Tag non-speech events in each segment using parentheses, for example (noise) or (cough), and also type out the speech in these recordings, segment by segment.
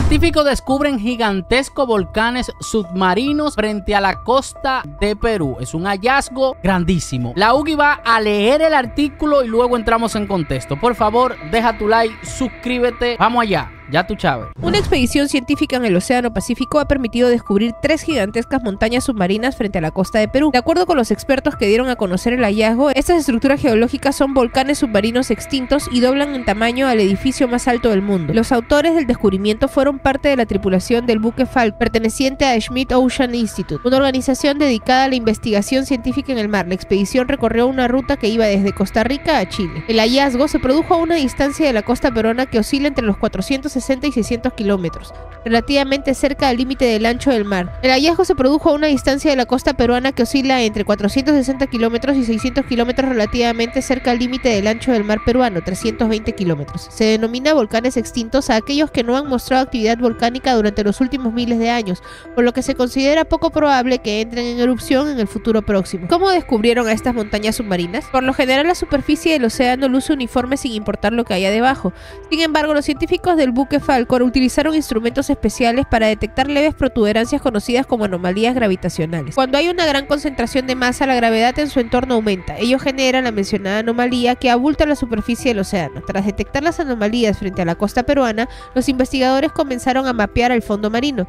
Científicos descubren gigantescos volcanes submarinos frente a la costa de Perú. Es un hallazgo grandísimo. La UGI va a leer el artículo y luego entramos en contexto. Por favor, deja tu like, suscríbete. Vamos allá. Ya tú, Chávez. Una expedición científica en el Océano Pacífico ha permitido descubrir tres gigantescas montañas submarinas frente a la costa de Perú. De acuerdo con los expertos que dieron a conocer el hallazgo, estas estructuras geológicas son volcanes submarinos extintos y doblan en tamaño al edificio más alto del mundo. Los autores del descubrimiento fueron parte de la tripulación del buque Falk, perteneciente a Schmidt Ocean Institute, una organización dedicada a la investigación científica en el mar. La expedición recorrió una ruta que iba desde Costa Rica a Chile. El hallazgo se produjo a una distancia de la costa peruana que oscila entre los 460 60 y 600 kilómetros, relativamente cerca del límite del ancho del mar. El hallazgo se produjo a una distancia de la costa peruana que oscila entre 460 kilómetros y 600 kilómetros relativamente cerca al límite del ancho del mar peruano, 320 kilómetros. Se denomina volcanes extintos a aquellos que no han mostrado actividad volcánica durante los últimos miles de años, por lo que se considera poco probable que entren en erupción en el futuro próximo. ¿Cómo descubrieron a estas montañas submarinas? Por lo general la superficie del océano luce uniforme sin importar lo que haya debajo. Sin embargo, los científicos del buque que Falcor utilizaron instrumentos especiales para detectar leves protuberancias conocidas como anomalías gravitacionales. Cuando hay una gran concentración de masa, la gravedad en su entorno aumenta. Ello genera la mencionada anomalía que abulta la superficie del océano. Tras detectar las anomalías frente a la costa peruana, los investigadores comenzaron a mapear el fondo marino.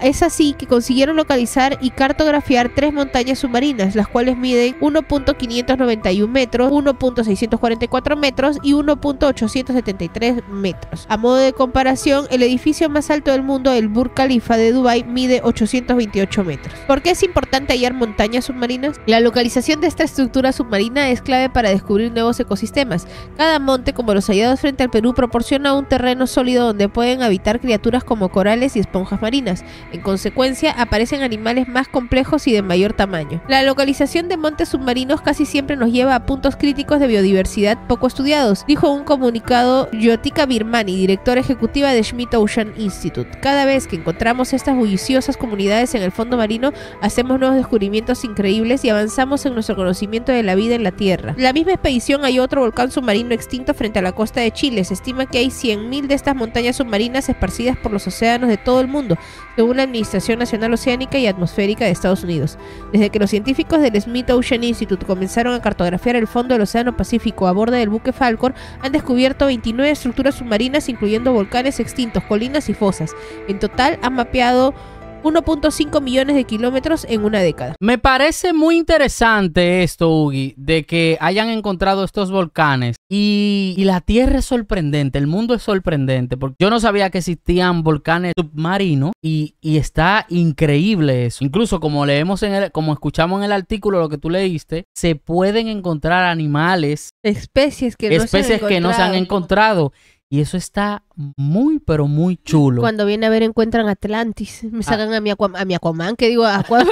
Es así que consiguieron localizar y cartografiar tres montañas submarinas, las cuales miden 1.591 metros, 1.644 metros y 1.873 metros. A modo de comparación, el edificio más alto del mundo, el Burj Khalifa de Dubai, mide 828 metros. ¿Por qué es importante hallar montañas submarinas? La localización de esta estructura submarina es clave para descubrir nuevos ecosistemas. Cada monte, como los hallados frente al Perú, proporciona un terreno sólido donde pueden habitar criaturas como corales y esponjas marinas. En consecuencia, aparecen animales más complejos y de mayor tamaño. La localización de montes submarinos casi siempre nos lleva a puntos críticos de biodiversidad poco estudiados, dijo un comunicado Yotika Birmani, directora ejecutiva de Schmidt Ocean Institute. Cada vez que encontramos estas bulliciosas comunidades en el fondo marino, hacemos nuevos descubrimientos increíbles y avanzamos en nuestro conocimiento de la vida en la Tierra. la misma expedición hay otro volcán submarino extinto frente a la costa de Chile. Se estima que hay 100.000 de estas montañas submarinas esparcidas por los océanos de todo el mundo, según la Administración Nacional Oceánica y Atmosférica de Estados Unidos. Desde que los científicos del Smith Ocean Institute comenzaron a cartografiar el fondo del Océano Pacífico a bordo del buque Falcon, han descubierto 29 estructuras submarinas, incluyendo volcanes extintos, colinas y fosas. En total, han mapeado 1.5 millones de kilómetros en una década. Me parece muy interesante esto, Ugi, de que hayan encontrado estos volcanes. Y, la Tierra es sorprendente, el mundo es sorprendente, porque yo no sabía que existían volcanes submarinos y, está increíble eso. Incluso como leemos en el, como escuchamos en el artículo, lo que tú leíste, se pueden encontrar animales. Especies que que no se han encontrado. Y eso está muy, pero muy chulo. Cuando viene a ver, encuentran Atlantis. Me ah. sacan a, mi a Aquaman, que digo, Aquaman.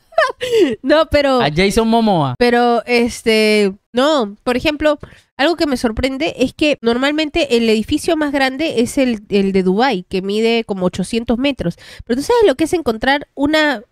(laughs) no, pero. A Jason Momoa. Pero, este. No, por ejemplo, algo que me sorprende es que normalmente el edificio más grande es el, el de Dubai que mide como 800 metros. Pero tú sabes lo que es encontrar una.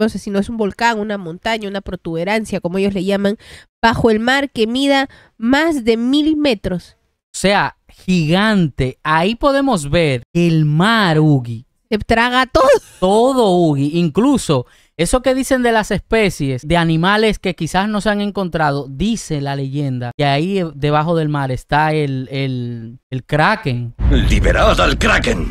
No sé si no es un volcán, una montaña, una protuberancia, como ellos le llaman, bajo el mar que mida más de mil metros. O sea, gigante. Ahí podemos ver el mar, Ugi. Se traga todo. Todo, Ugi. Incluso eso que dicen de las especies de animales que quizás no se han encontrado, dice la leyenda que ahí e, debajo del mar está el, el, kraken. Liberad al kraken.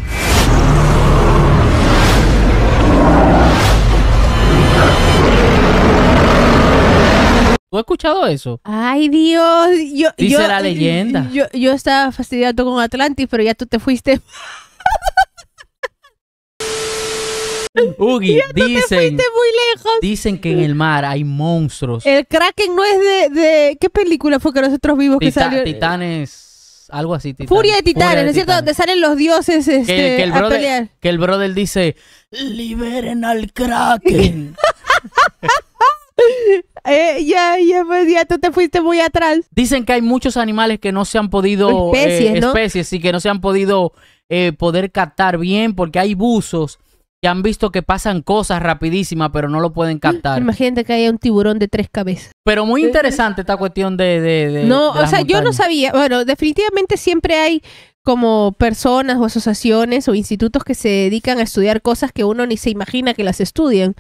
¿Tú has escuchado eso? Ay, Dios. Yo, Dice la leyenda. Yo, estaba fastidiando con Atlantis, pero ya tú te fuiste. (laughs) Ugi, dicen, te fuiste muy lejos. dicen que en el mar hay monstruos. El Kraken no es de, ¿Qué película fue que nosotros vimos que salió? Titanes, algo así. Furia de Titanes, ¿no es cierto? Donde salen los dioses que, este, el a pelear. Que el brother dice, liberen al Kraken. (laughs) Eh, ya, ya, ya tú te fuiste muy atrás. Dicen que hay muchos animales que no se han podido. Eh, especies, Especies, y que no se han podido eh, poder captar bien porque hay buzos que han visto que pasan cosas rapidísimas, pero no lo pueden mm, captar. Imagínate que haya un tiburón de tres cabezas. Pero muy interesante esta cuestión de... de, no, o sea, yo no sabía. Bueno, definitivamente siempre hay como personas o asociaciones o institutos que se dedican a estudiar cosas que uno ni se imagina que las estudian.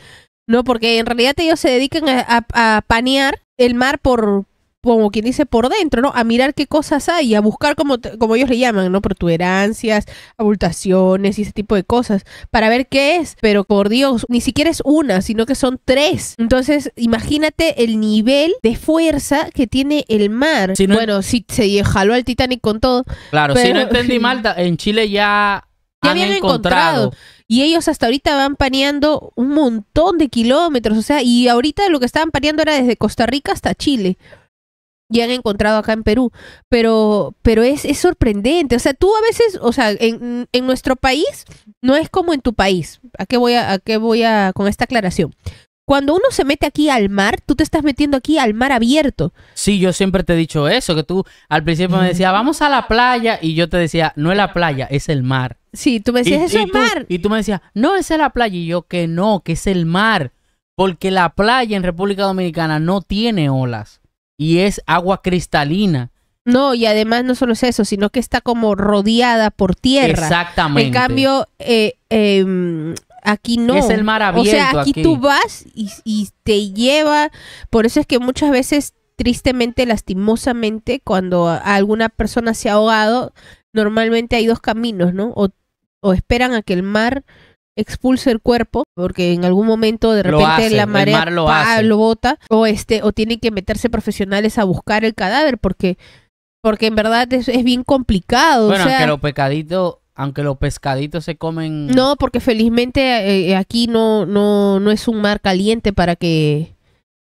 ¿no? Porque en realidad ellos se dedican a, panear el mar por, como quien dice, por dentro, ¿no? A mirar qué cosas hay, a buscar como, como ellos le llaman, ¿no? Protuberancias, abultaciones y ese tipo de cosas, para ver qué es. Pero por Dios, ni siquiera es una, sino que son tres. Entonces, imagínate el nivel de fuerza que tiene el mar. bueno, si se jaló al Titanic con todo. Claro, si no entendí (laughs) mal, en Chile ya habían encontrado y ellos hasta ahorita van paneando un montón de kilómetros, o sea, y ahorita lo que estaban paneando era desde Costa Rica hasta Chile. Y han encontrado acá en Perú, pero, pero es, sorprendente. O sea, tú a veces, o sea, en, en nuestro país no es como en tu país. ¿A qué voy a, a qué voy a con esta aclaración? Cuando uno se mete aquí al mar, tú te estás metiendo aquí al mar abierto. Sí, yo siempre te he dicho eso, que tú al principio me decías, vamos a la playa, y yo te decía, no es la playa, es el mar. Sí, tú me decías, es el mar. Y tú me decías, no, es la playa, y yo que no, que es el mar, porque la playa en República Dominicana no tiene olas, y es agua cristalina. No, y además no solo es eso, sino que está como rodeada por tierra. Exactamente. En cambio, eh, eh, Aquí no. Es el mar O sea, aquí, tú vas y, te lleva. Por eso es que muchas veces, tristemente, lastimosamente, cuando alguna persona se ha ahogado, normalmente hay dos caminos, ¿no? O, esperan a que el mar expulse el cuerpo porque en algún momento de repente la marea lo, bota o este o tienen que meterse profesionales a buscar el cadáver porque porque en verdad es, bien complicado bueno o lo pecadito aunque los pescaditos se comen. No, porque felizmente eh, eh, aquí no, no, no es un mar caliente para que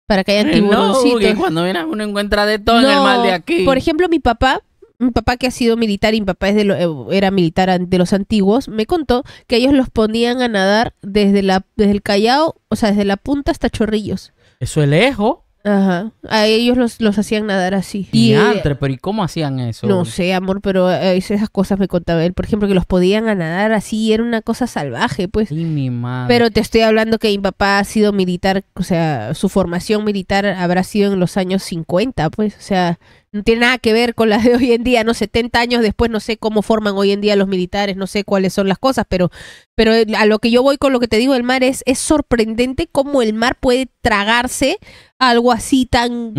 para que haya eh, tiburoncitos. cuando viene uno encuentra de todo en el mar de aquí. Por ejemplo, mi papá, mi papá que ha sido militar y mi papá era militar de los antiguos, me contó que ellos los ponían a nadar desde la desde el Callao, o sea, desde la punta hasta Chorrillos. Eso es lejos. Ajá. A ellos los, los hacían nadar así. Y antes, pero ¿y cómo hacían eso? No sé, amor, pero eh, esas cosas me contaba él. Por ejemplo, que los podían nadar así, era una cosa salvaje, pues. Y mi madre. Pero te estoy hablando que mi papá ha sido militar, o sea, su formación militar habrá sido en los años 50, pues. O sea, no tiene nada que ver con las de (laughs) hoy en día, ¿no? 70 años después no sé cómo forman hoy en día los militares, no sé cuáles son las cosas, pero, pero eh, a lo que yo voy con lo que te digo del mar es, es sorprendente cómo el mar puede tragarse algo así tan,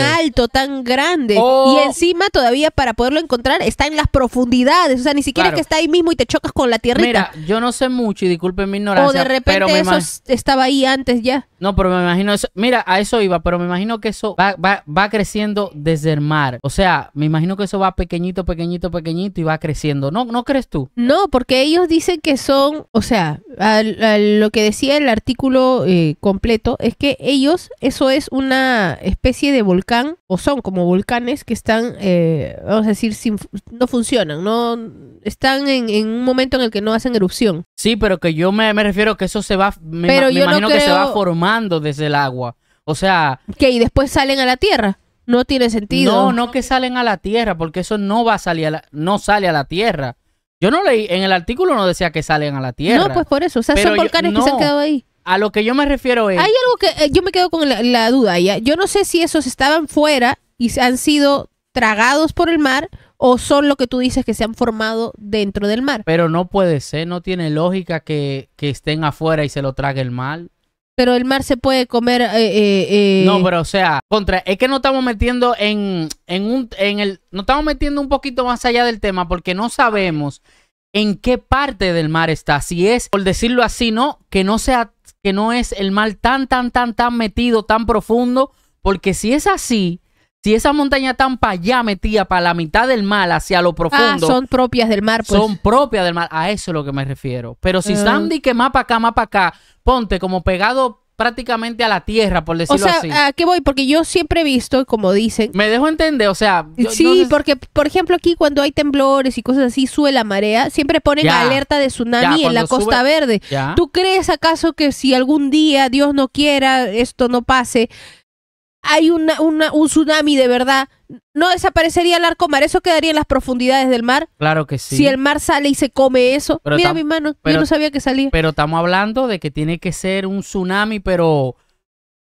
alto, tan grande. Y oh. encima todavía para poderlo encontrar está en las profundidades, o sea, ni siquiera es que está ahí mismo y te chocas con la tierrita. Mira, yo no sé mucho y disculpen mi ignorancia. O de repente eso estaba ahí antes ya. No, pero me imagino eso. Mira, a eso iba, pero me imagino que eso va, va, va creciendo desde mar. O sea, me imagino que eso va pequeñito, pequeñito, pequeñito y va creciendo. ¿No, ¿no crees tú? No, porque ellos dicen que son, o sea, lo que decía el artículo eh, completo es que ellos, eso es una especie de volcán, o son como volcanes que están, eh, vamos a decir, sin, no funcionan, no están en, un momento en el que no hacen erupción. Sí, pero que yo me, me refiero que eso se va, me, imagino que se va formando desde el agua. O sea... Que y después salen a la tierra no tiene sentido. No, no que salen a la tierra, porque eso no va a salir no sale a la tierra. Yo no leí, en el artículo no decía que salen a la tierra. No, pues por eso, o sea, son volcanes que se han quedado ahí. A lo que yo me refiero es... Hay algo que eh, yo me quedo con la, duda, ya. yo no sé si esos estaban fuera y han sido tragados por el mar o son lo que tú dices que se han formado dentro del mar. Pero no puede ser, no tiene lógica que, que estén afuera y se lo trague el mar pero el mar se puede comer. Eh, eh, eh, No, pero o sea, contra, es que no estamos metiendo en, en un, en el, no estamos metiendo un poquito más allá del tema porque no sabemos en qué parte del mar está. Si es, por decirlo así, no, que no sea, que no es el mar tan, tan, tan, tan metido, tan profundo, porque si es así, si esa montaña están para allá metía para la mitad del mar, hacia lo ah, profundo. Ah, son propias del mar, pues. Son propias del mar. A eso es lo que me refiero. Pero si ah. Sandy que más para acá, más para acá, ponte como pegado prácticamente a la tierra, por decirlo o sea, ¿A qué voy? Porque yo siempre he visto, como dicen. Me dejo entender, o sea. sí, porque, por ejemplo, aquí cuando hay temblores y cosas así, sube la marea, siempre ponen alerta de tsunami en la Costa Verde. ¿Tú crees acaso que si algún día, Dios no quiera, esto no pase? hay una, un tsunami de verdad, ¿no desaparecería el arco mar? ¿Eso quedaría en las profundidades del mar? Claro que sí. Si el mar sale y se come eso. Mira mi mano, yo no sabía que salía. Pero estamos hablando de que tiene que ser un tsunami, pero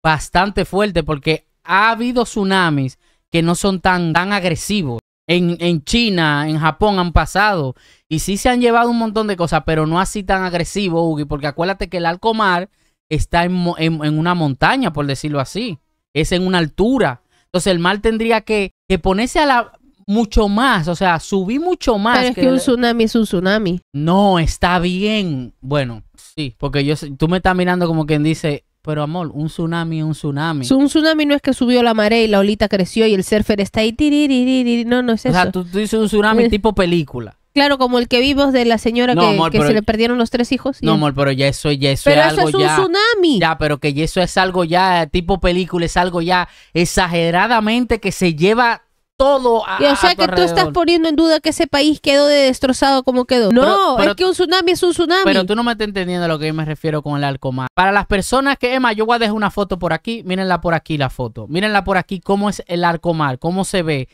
bastante fuerte, porque ha habido tsunamis que no son tan, tan agresivos. En, en, China, en Japón han pasado. Y sí se han llevado un montón de cosas, pero no así tan agresivo, Ugi, porque acuérdate que el mar está en, en una montaña, por decirlo así es en una altura. Entonces el mar tendría que, que ponerse a la mucho más, o sea, subí mucho más. Pero que, un tsunami es un tsunami. No, está bien. Bueno, sí, porque yo tú me estás mirando como quien dice, pero amor, un tsunami es un tsunami. un tsunami no es que subió la marea y la olita creció y el surfer está ahí. No, no es eso. O sea, tú, dices un tsunami eh. tipo película. Claro, como el que vimos de la señora que, se le perdieron los tres hijos. No, amor, pero ya eso, ya eso pero es eso es un tsunami. Ya, pero que eso es algo ya tipo película, es algo ya exageradamente que se lleva todo a, y o sea que tú estás poniendo en duda que ese país quedó de destrozado como quedó. no, es que un tsunami es un tsunami. Pero tú no me estás entendiendo a lo que yo me refiero con el mar. Para las personas que, Emma, yo voy a dejar una foto por aquí, mírenla por aquí la foto. Mírenla por aquí cómo es el arcomar, cómo se ve.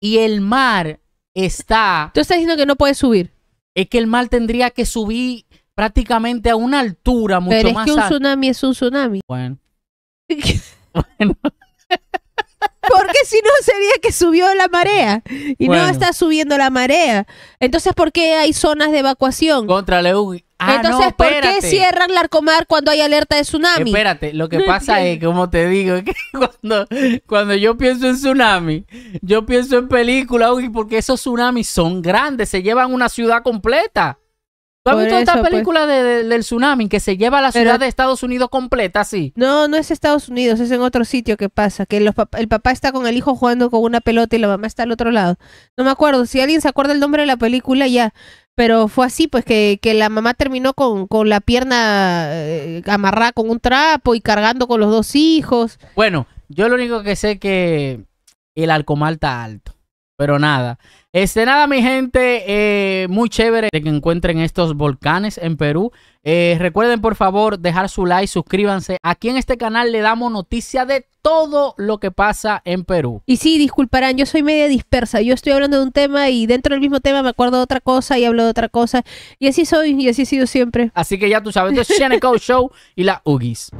Y el mar está... Tú estás diciendo que no puede subir. Es que el mal tendría que subir prácticamente a una altura mucho más Pero es que un tsunami es un tsunami. Bueno. (laughs) bueno. Porque si no sería que subió la marea y no está subiendo la marea. Entonces, ¿por qué hay zonas de evacuación? Contra la ah, Entonces, ¿por qué cierran la Arcomar cuando hay alerta de tsunami? Espérate, lo que pasa es, como te digo, (laughs) cuando, yo pienso en tsunami, yo pienso en películas, porque esos tsunamis son grandes, se llevan una ciudad completa has visto esta pues. película del tsunami que se lleva a la ciudad de Estados Unidos completa Sí. No, no es Estados Unidos, es en otro sitio que pasa, que el papá está con el hijo jugando con una pelota y la mamá está al otro lado. No me acuerdo, si alguien se acuerda el nombre de la película ya. Pero fue así, pues que, la mamá terminó con, la pierna eh, amarrada con un trapo y cargando con los dos hijos. Bueno, yo lo único que sé que el alcohol está alto. Pero nada. Este, nada, mi gente. Eh, muy chévere de que encuentren estos volcanes en Perú. Eh, recuerden, por favor, dejar su like, suscríbanse. Aquí en este canal le damos noticia de todo lo que pasa en Perú. Y sí, disculparán, yo soy media dispersa. Yo estoy hablando de un tema y dentro del mismo tema me acuerdo de otra cosa y hablo de otra cosa. Y así soy y así he sido siempre. Así que ya tú sabes, esto es Show y la UGIS.